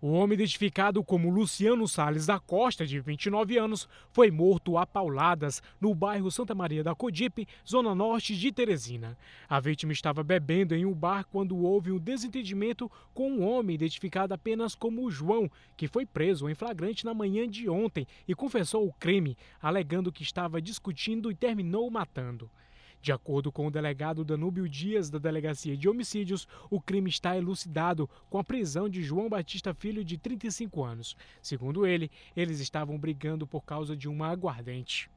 O homem identificado como Luciano Sales da Costa, de 29 anos, foi morto a pauladas no bairro Santa Maria da Codipe, zona norte de Teresina. A vítima estava bebendo em um bar quando houve um desentendimento com um homem identificado apenas como João, que foi preso em flagrante na manhã de ontem e confessou o crime, alegando que estava discutindo e terminou matando. De acordo com o delegado Danúbio Dias da Delegacia de Homicídios, o crime está elucidado com a prisão de João Batista Filho, de 35 anos. Segundo ele, eles estavam brigando por causa de uma aguardente.